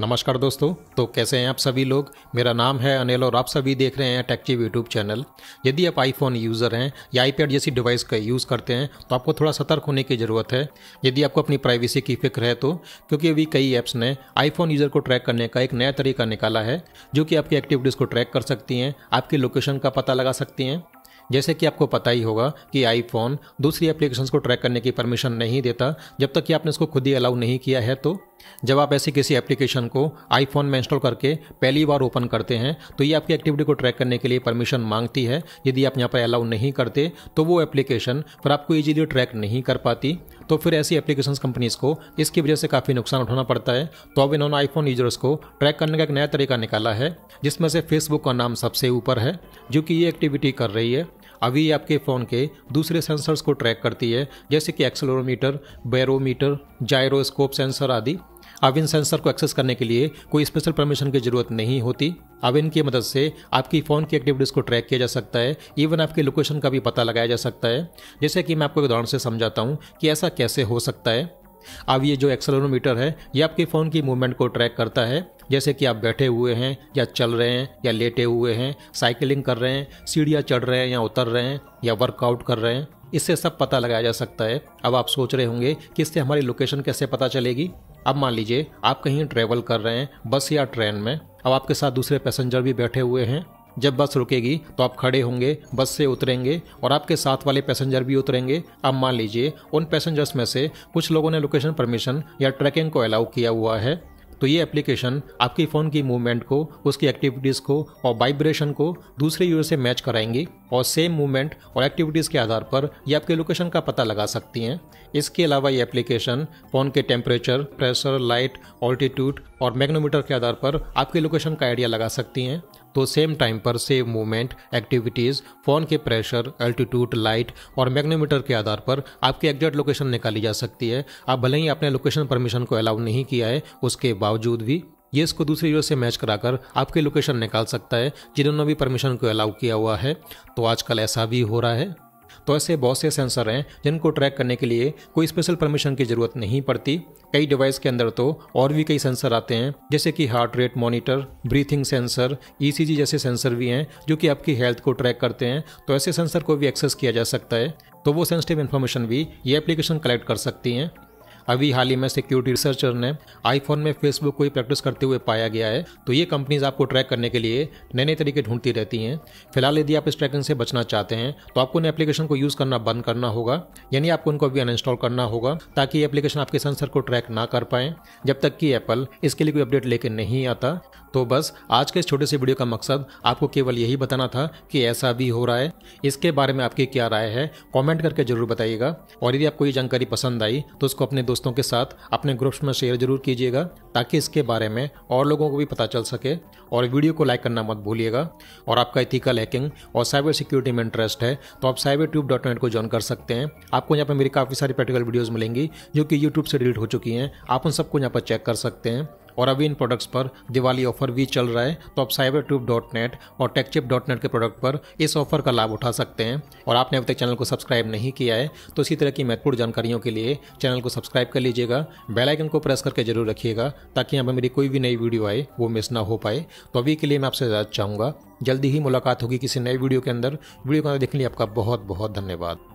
नमस्कार दोस्तों तो कैसे हैं आप सभी लोग मेरा नाम है अनिल और आप सभी देख रहे हैं टेक्चिव यूट्यूब चैनल यदि आप आईफोन यूज़र हैं या आईपैड जैसी डिवाइस का यूज़ करते हैं तो आपको थोड़ा सतर्क होने की ज़रूरत है यदि आपको अपनी प्राइवेसी की फिक्र है तो क्योंकि अभी कई ऐप्स ने आईफोन यूज़र को ट्रैक करने का एक नया तरीका निकाला है जो कि आपकी एक्टिविटीज़ को ट्रैक कर सकती हैं आपकी लोकेशन का पता लगा सकती हैं जैसे कि आपको पता ही होगा कि आईफोन दूसरी एप्लीकेशंस को ट्रैक करने की परमिशन नहीं देता जब तक कि आपने इसको खुद ही अलाउ नहीं किया है तो जब आप ऐसी किसी एप्लीकेशन को आईफोन में इंस्टॉल करके पहली बार ओपन करते हैं तो ये आपकी एक्टिविटी को ट्रैक करने के लिए परमिशन मांगती है यदि आप यहाँ पर अलाउ नहीं करते तो वो एप्लीकेशन फिर आपको ईजीली ट्रैक नहीं कर पाती तो फिर ऐसी एप्लीकेशन कंपनीज़ को इसकी वजह से काफ़ी नुकसान उठाना पड़ता है तो अब इन्होंने आईफोन यूजर्स को ट्रैक करने का एक नया तरीका निकाला है जिसमें से फेसबुक का नाम सबसे ऊपर है जो कि ये एक्टिविटी कर रही है अभी आपके फ़ोन के दूसरे सेंसर्स को ट्रैक करती है जैसे कि एक्सेलोमीटर बैरोमीटर जायरोस्कोप सेंसर आदि अब इन सेंसर को एक्सेस करने के लिए कोई स्पेशल परमिशन की ज़रूरत नहीं होती अब इनकी मदद से आपकी फ़ोन की एक्टिविटीज़ को ट्रैक किया जा सकता है इवन आपके लोकेशन का भी पता लगाया जा सकता है जैसे कि मैं आपको एक उदाहरण से समझाता हूँ कि ऐसा कैसे हो सकता है अब ये जो एक्सेलोमीटर है ये आपके फ़ोन की मूवमेंट को ट्रैक करता है जैसे कि आप बैठे हुए हैं या चल रहे हैं या लेटे हुए हैं साइकिलिंग कर रहे हैं सीढ़ियाँ चढ़ रहे हैं या उतर रहे हैं या वर्कआउट कर रहे हैं इससे सब पता लगाया जा सकता है अब आप सोच रहे होंगे कि इससे हमारी लोकेशन कैसे पता चलेगी अब मान लीजिए आप कहीं ट्रेवल कर रहे हैं बस या ट्रेन में अब आपके साथ दूसरे पैसेंजर भी बैठे हुए हैं जब बस रुकेगी तो आप खड़े होंगे बस से उतरेंगे और आपके साथ वाले पैसेंजर भी उतरेंगे अब मान लीजिए उन पैसेंजर्स में से कुछ लोगों ने लोकेशन परमिशन या ट्रैकिंग को अलाउ किया हुआ है तो ये एप्लीकेशन आपकी फ़ोन की मूवमेंट को उसकी एक्टिविटीज़ को और वाइब्रेशन को दूसरे यूजर से मैच कराएंगी और सेम मूवमेंट और एक्टिविटीज़ के आधार पर ये आपके लोकेशन का पता लगा सकती हैं इसके अलावा ये एप्लीकेशन फ़ोन के टेम्परेचर प्रेशर लाइट ऑल्टीट्यूड और मैग्नोमीटर के आधार पर आपके लोकेशन का आइडिया लगा सकती हैं तो सेम टाइम पर सेव मूवमेंट एक्टिविटीज़ फ़ोन के प्रेशर एल्टीट्यूड लाइट और मैग्नोमीटर के आधार पर आपकी एग्जैक्ट लोकेशन निकाली जा सकती है आप भले ही अपने लोकेशन परमिशन को अलाउ नहीं किया है उसके बावजूद भी ये इसको दूसरी यूजर से मैच कराकर आपके लोकेशन निकाल सकता है जिन्होंने भी परमिशन को अलाउ किया हुआ है तो आजकल ऐसा भी हो रहा है तो ऐसे बहुत से सेंसर हैं जिनको ट्रैक करने के लिए कोई स्पेशल परमिशन की ज़रूरत नहीं पड़ती कई डिवाइस के अंदर तो और भी कई सेंसर आते हैं जैसे कि heart rate monitor breathing sensor ECG जैसे सेंसर भी हैं जो कि आपकी हेल्थ को ट्रैक करते हैं तो ऐसे सेंसर को भी एक्सेस किया जा सकता है तो वो सेंसिटिव इन्फॉर्मेशन भी ये एप्लीकेशन कलेक्ट कर सकती हैं अभी हाल ही में सिक्योरिटी रिसर्चर ने आईफोन में फेसबुक को ही प्रैक्टिस करते हुए पाया गया है तो ये कंपनीज आपको ट्रैक करने के लिए नए नए तरीके ढूंढती रहती हैं फिलहाल यदि आप इस ट्रैकिंग से बचना चाहते हैं तो आपको इन एप्लीकेशन को यूज़ करना बंद करना होगा यानी आपको इनको अभी अनइंस्टॉल करना होगा ताकि ये एप्लीकेशन आपके सेंसर को ट्रैक ना कर पाएँ जब तक कि एप्पल इसके लिए कोई अपडेट लेकर नहीं आता तो बस आज के इस छोटे से वीडियो का मकसद आपको केवल यही बताना था कि ऐसा भी हो रहा है इसके बारे में आपकी क्या राय है कमेंट करके जरूर बताइएगा और यदि आपको ये जानकारी पसंद आई तो उसको अपने दोस्तों के साथ अपने ग्रुप्स में शेयर जरूर कीजिएगा ताकि इसके बारे में और लोगों को भी पता चल सके और वीडियो को लाइक करना मत भूलिएगा और आपका इथिकल हैकिंग और साइबर सिक्योरिटी में इंटरेस्ट है तो आप साइबर ट्यूब डॉट नेट को ज्वाइन कर सकते हैं आपको यहाँ पर मेरी काफ़ी सारी प्रैक्टिकल वीडियोज़ मिलेंगी जो कि यूट्यूब से डिलीट हो चुकी हैं आप उन सबको यहाँ पर चेक कर सकते हैं और अभी इन प्रोडक्ट्स पर दिवाली ऑफर भी चल रहा है तो आप साइबर ट्यूब डॉट नेट और टेकचिप डॉट नेट के प्रोडक्ट पर इस ऑफर का लाभ उठा सकते हैं और आपने अभी तक चैनल को सब्सक्राइब नहीं किया है तो इसी तरह की महत्वपूर्ण जानकारियों के लिए चैनल को सब्सक्राइब कर लीजिएगा बेलाइकन को प्रेस करके जरूर रखिएगा ताकि यहाँ पर मेरी कोई भी नई वीडियो आए वो मिस ना हो पाए तो अभी के लिए मैं आपसे ज्यादा चाहूँगा जल्दी ही मुलाकात होगी किसी नए वीडियो के अंदर वीडियो के अंदर देखने लिए आपका बहुत बहुत धन्यवाद